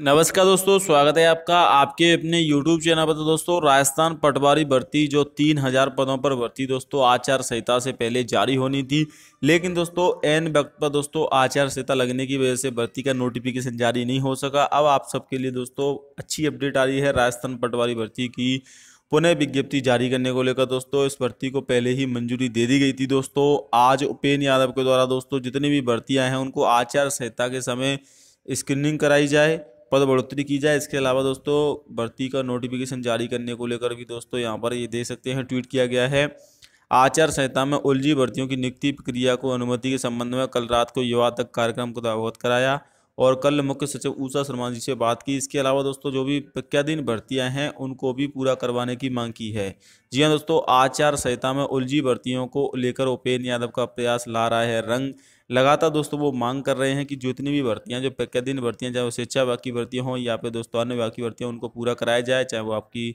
नमस्कार दोस्तों स्वागत है आपका आपके अपने YouTube चैनल पर तो दोस्तों राजस्थान पटवारी भर्ती जो तीन हजार पदों पर भर्ती दोस्तों आचार संहिता से पहले जारी होनी थी लेकिन दोस्तों एन वक्त पर दोस्तों आचार संहिता लगने की वजह से भर्ती का नोटिफिकेशन जारी नहीं हो सका अब आप सबके लिए दोस्तों अच्छी अपडेट आ रही है राजस्थान पटवारी भर्ती की पुनः विज्ञप्ति जारी करने को लेकर दोस्तों इस भर्ती को पहले ही मंजूरी दे दी गई थी दोस्तों आज उपेन यादव के द्वारा दोस्तों जितनी भी भर्तियाँ हैं उनको आचार संहिता के समय स्क्रीनिंग कराई जाए पद बढ़ोतरी की जाए इसके अलावा दोस्तों भर्ती का नोटिफिकेशन जारी करने को लेकर भी दोस्तों यहाँ पर ये देख सकते हैं ट्वीट किया गया है आचार संहिता में उलझी भर्तियों की नियुक्ति प्रक्रिया को अनुमति के संबंध में कल रात को युवा तक कार्यक्रम को अवगत कराया और कल मुख्य सचिव ऊषा शर्मा जी से बात की इसके अलावा दोस्तों जो भी प्रत्याधीन भर्तियाँ हैं उनको भी पूरा करवाने की मांग की है जी हाँ दोस्तों आचार संहिता में उलझी भर्तियों को लेकर उपेन्द्र यादव का प्रयास ला रहा है रंग लगातार दोस्तों वो मांग कर रहे हैं कि जितनी भी भर्तियां जो प्रत्याधीन भर्तियाँ चाहे वो शिक्षा विभाग की भर्तियाँ हों या फिर दोस्तों अन्य विभाग की भर्तियाँ उनको पूरा कराया जाए चाहे वो आपकी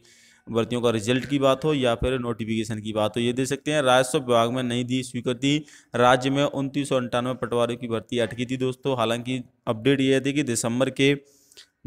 भर्तियों का रिजल्ट की बात हो या फिर नोटिफिकेशन की बात हो ये दे सकते हैं राजस्व विभाग में नहीं दी स्वीकृति राज्य में उनतीस सौ पटवारियों की भर्ती अटकी थी दोस्तों हालांकि अपडेट ये थी कि दिसंबर के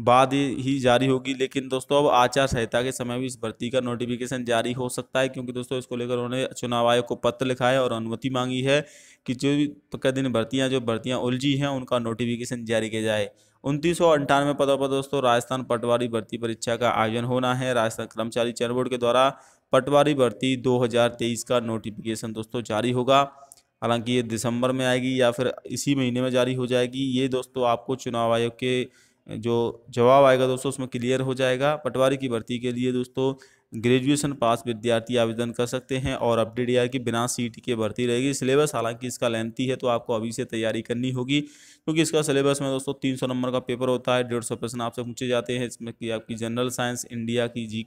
बाद ही जारी होगी लेकिन दोस्तों अब आचार संहिता के समय भी इस भर्ती का नोटिफिकेशन जारी हो सकता है क्योंकि दोस्तों इसको लेकर उन्होंने चुनाव आयोग को पत्र लिखा है और अनुमति मांगी है कि जो भी दिन भर्तियाँ जो भर्तियाँ उलझी हैं उनका नोटिफिकेशन जारी किया जाए उनतीस सौ अंठानवे पदों पर दोस्तों राजस्थान पटवारी भर्ती परीक्षा का आयोजन होना है राजस्थान कर्मचारी चयन बोर्ड के द्वारा पटवारी भर्ती तेईस का नोटिफिकेशन दोस्तों जारी होगा हालांकि ये दिसंबर में आएगी या फिर इसी महीने में जारी हो जाएगी ये दोस्तों आपको चुनाव आयोग के जो जवाब आएगा दोस्तों उसमें क्लियर हो जाएगा पटवारी की भर्ती के लिए दोस्तों ग्रेजुएशन पास विद्यार्थी आवेदन कर सकते हैं और अपडेट यार की बिना सीट के भर्ती रहेगी सिलेबस हालांकि इसका लेंथी है तो आपको अभी से तैयारी करनी होगी क्योंकि इसका सिलेबस में दोस्तों तीन सौ नंबर का पेपर होता है डेढ़ सौ प्रश्न आपसे पूछे जाते हैं इसमें कि आपकी जनरल साइंस इंडिया की जी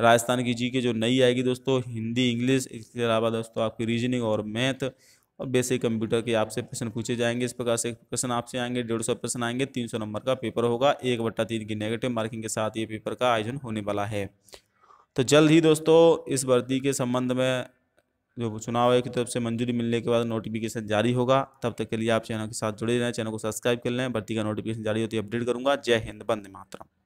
राजस्थान की जी जो नई आएगी दोस्तों हिंदी इंग्लिश इसके अलावा दोस्तों आपकी रीजनिंग और मैथ और बेसिक कंप्यूटर के आपसे प्रश्न पूछे जाएंगे इस प्रकार से प्रश्न आपसे आएंगे डेढ़ सौ प्रश्न आएंगे तीन सौ नंबर का पेपर होगा एक बट्टा तीन की नेगेटिव मार्किंग के साथ ये पेपर का आयोजन होने वाला है तो जल्द ही दोस्तों इस भर्ती के संबंध में जो चुनाव आयोग की तरफ से मंजूरी मिलने के बाद नोटिफिकेशन जारी होगा तब तक के लिए आप चैनल के साथ जुड़े रहें चैनल को सब्सक्राइब कर लें भर्ती का नोटिफिकेशन जारी होती तो है अपडेट करूँगा जय हिंद बंदे मातरम